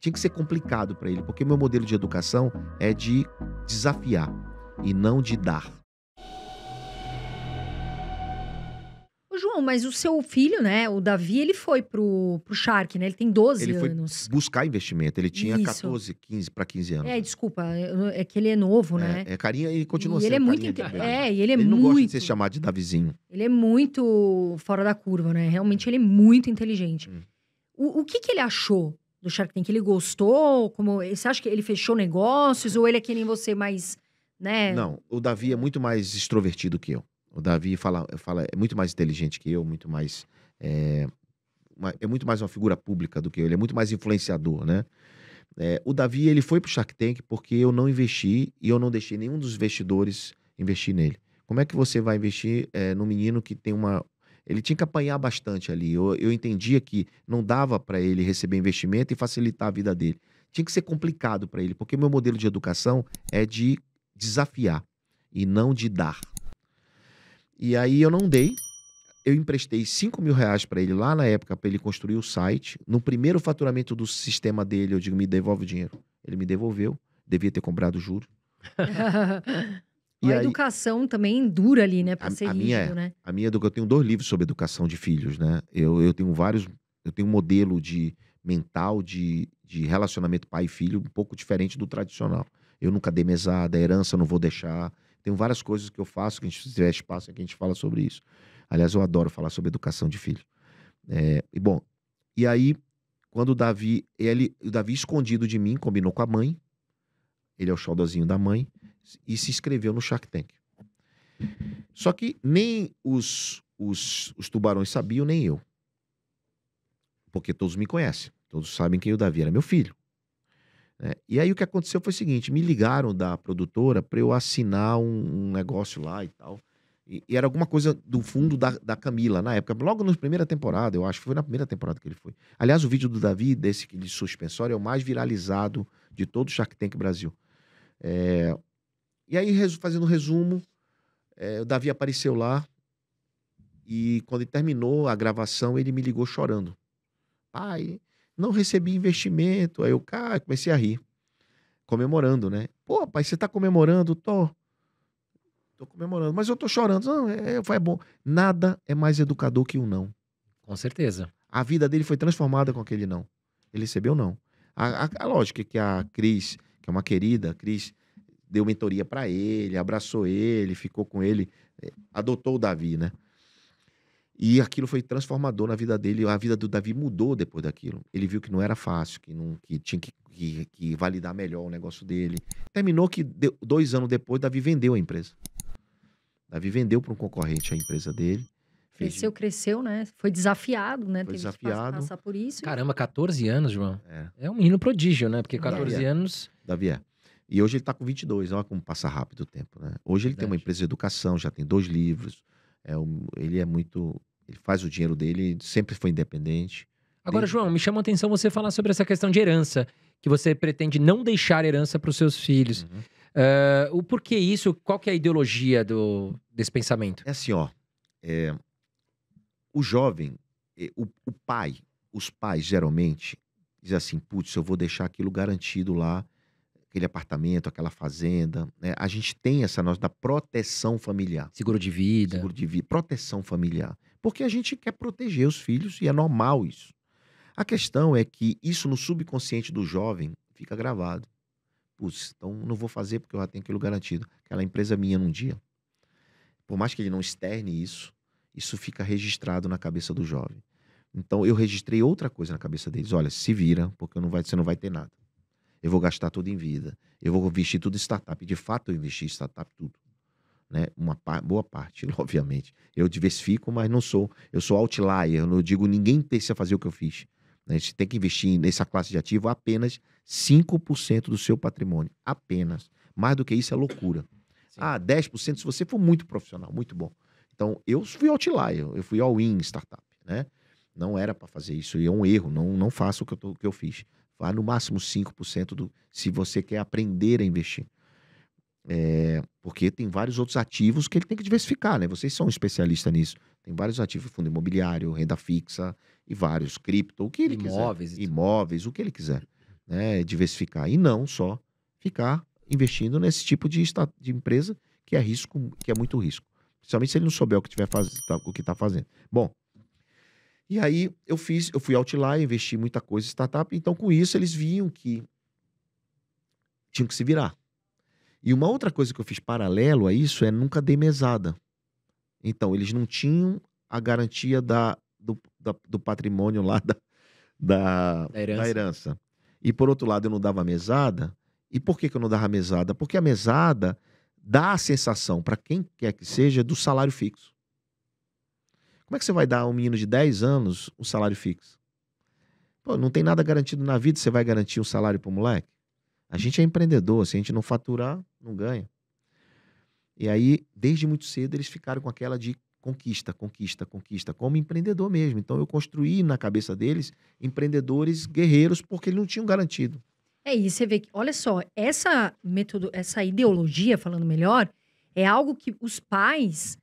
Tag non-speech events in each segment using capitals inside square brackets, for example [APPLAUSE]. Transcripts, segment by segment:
tinha que ser complicado para ele, porque meu modelo de educação é de desafiar e não de dar. João, mas o seu filho, né, o Davi, ele foi pro, pro Shark, né? Ele tem 12 ele anos. Foi buscar investimento, ele tinha Isso. 14, 15 para 15 anos. É, desculpa, é que ele é novo, é, né? É, carinha e continua e sendo. Ele é muito inte... É, e ele é ele muito. Ele não gosta de ser chamado de Davizinho. Ele é muito fora da curva, né? Realmente é. ele é muito inteligente. Hum. O, o que, que ele achou do Shark Tank, ele gostou? Como, eh, você acha que ele fechou negócios? Ou ele é que nem você, mais, né? Não, o Davi é muito mais extrovertido que eu. O Davi fala, fala é muito mais inteligente que eu, muito mais... É, uma, é muito mais uma figura pública do que eu, ele é muito mais influenciador, né? É, o Davi, ele foi pro Shark Tank porque eu não investi e eu não deixei nenhum dos investidores investir nele. Como é que você vai investir é, menino que tem uma ele tinha que apanhar bastante ali. Eu, eu entendia que não dava para ele receber investimento e facilitar a vida dele. Tinha que ser complicado para ele, porque meu modelo de educação é de desafiar e não de dar. E aí eu não dei. Eu emprestei 5 mil reais para ele lá na época para ele construir o site. No primeiro faturamento do sistema dele, eu digo: me devolve o dinheiro. Ele me devolveu. Devia ter comprado juro. [LAUGHS] E a aí, educação também dura ali, né? Pra a, ser a rígido, minha, né? É. A minha é eu tenho dois livros sobre educação de filhos, né? Eu, eu tenho vários. Eu tenho um modelo de mental de, de relacionamento pai e filho um pouco diferente do tradicional. Eu nunca dei mesada, herança não vou deixar. Tem várias coisas que eu faço, que a gente tiver espaço, é que a gente fala sobre isso. Aliás, eu adoro falar sobre educação de filho. É, e bom, e aí, quando o Davi, ele, o Davi escondido de mim, combinou com a mãe, ele é o xodózinho da mãe, e se inscreveu no Shark Tank. Só que nem os, os, os tubarões sabiam, nem eu. Porque todos me conhecem. Todos sabem que o Davi era meu filho. É, e aí o que aconteceu foi o seguinte: me ligaram da produtora para eu assinar um, um, negócio lá e tal. E, e, era alguma coisa do fundo da, da Camila na época, logo na primeira temporada, eu acho que foi na primeira temporada que ele foi. Aliás, o vídeo do Davi, desse de suspensório, é o mais viralizado de todo o Shark Tank Brasil. É, e aí, fazendo um resumo, é, o Davi apareceu lá e quando ele terminou a gravação, ele me ligou chorando. Pai, não recebi investimento. Aí eu, cara, comecei a rir, comemorando, né? Pô, pai, você tá comemorando? Tô. Tô comemorando, mas eu tô chorando. Não, é, é foi bom. Nada é mais educador que um não. Com certeza. A vida dele foi transformada com aquele não. Ele recebeu não. A, a, a lógica que a Cris, que é uma querida, a Cris, deu mentoria para ele, abraçou ele, ficou com ele, é, adotou o Davi, né? E aquilo foi transformador na vida dele. A vida do Davi mudou depois daquilo. Ele viu que não era fácil, que, não, que tinha que, que, que validar melhor o negócio dele. Terminou que deu, dois anos depois, Davi vendeu a empresa. Davi vendeu para um concorrente a empresa dele. Cresceu, cresceu, né? Foi desafiado, né? Foi Teve desafiado. Que passar por isso. Caramba, 14 anos, João. É, é um menino prodígio, né? Porque 14 Davi é. anos. Davi é. E hoje ele está com 22, olha como passa rápido o tempo. Né? Hoje ele Verdade. tem uma empresa de educação, já tem dois livros. É um, ele é muito. Ele faz o dinheiro dele, sempre foi independente. Agora, Desde... João, me chama a atenção você falar sobre essa questão de herança, que você pretende não deixar herança para os seus filhos. Uhum. Uh, o porquê isso? Qual que é a ideologia do, desse pensamento? É assim, ó. É, o jovem, o, o pai, os pais geralmente dizem assim, putz, eu vou deixar aquilo garantido lá aquele apartamento, aquela fazenda. Né? A gente tem essa nossa da proteção familiar. Seguro de vida. Seguro de vida, proteção familiar. Porque a gente quer proteger os filhos e é normal isso. A questão é que isso no subconsciente do jovem fica gravado. Putz, então não vou fazer porque eu já tenho aquilo garantido. Aquela empresa minha num dia. Por mais que ele não externe isso, isso fica registrado na cabeça do jovem. Então eu registrei outra coisa na cabeça deles. Olha, se vira, porque não vai, você não vai ter nada eu vou gastar tudo em vida, eu vou investir tudo em startup. De fato, eu investi em startup tudo. Né? Uma boa parte, [LAUGHS] obviamente. Eu diversifico, mas não sou. Eu sou outlier, eu não digo ninguém precisa fazer o que eu fiz. Né? A gente tem que investir nessa classe de ativo apenas 5% do seu patrimônio. Apenas. Mais do que isso é loucura. Sim. Ah, 10% se você for muito profissional, muito bom. Então, eu fui outlier, eu fui all-in startup, né? Não era para fazer isso, e é um erro, não, não faço o que eu, tô, o que eu fiz. Vá no máximo 5% do, se você quer aprender a investir. É, porque tem vários outros ativos que ele tem que diversificar, né? Vocês são especialistas nisso. Tem vários ativos, fundo imobiliário, renda fixa e vários, cripto, o que ele Imóveis, quiser. Imóveis, o que ele quiser. Né? Diversificar. E não só ficar investindo nesse tipo de, de empresa que é risco, que é muito risco. Principalmente se ele não souber o que tiver faz, o que está fazendo. Bom, e aí eu fiz, eu fui outlay investi muita coisa em startup, então com isso eles viam que tinham que se virar. E uma outra coisa que eu fiz paralelo a isso é nunca dei mesada. Então, eles não tinham a garantia da, do, da, do patrimônio lá da, da, da, herança. da, herança. E por outro lado, eu não dava mesada. E por que, que eu não dava mesada? Porque a mesada dá a sensação, para quem quer que seja, do salário fixo. Como é que você vai dar a um menino de 10 anos um salário fixo? Pô, não tem nada garantido na vida, você vai garantir um salário para o moleque? A gente é empreendedor, se a gente não faturar, não ganha. E aí, desde muito cedo, eles ficaram com aquela de conquista, conquista, conquista, como empreendedor mesmo. Então, eu construí na cabeça deles empreendedores guerreiros, porque eles não tinham garantido. É isso, você vê que, olha só, essa metodo, essa ideologia, falando melhor, é algo que os pais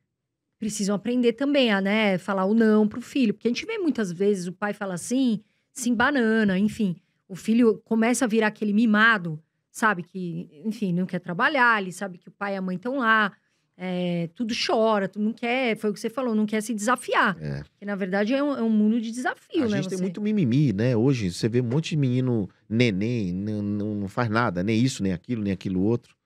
precisam aprender também a, né, falar o não pro filho. Porque a gente vê muitas vezes o pai fala assim, sim, banana, enfim. O filho começa a virar aquele mimado, sabe? Que, enfim, não quer trabalhar, ele sabe que o pai e a mãe estão lá. É, tudo chora, tu não quer, foi o que você falou, não quer se desafiar. É. Que na verdade é um, é um, mundo de desafio, a né? A gente você? tem muito mimimi, né? Hoje você vê um monte de menino neném, não, não faz nada, nem isso, nem aquilo, nem aquilo outro.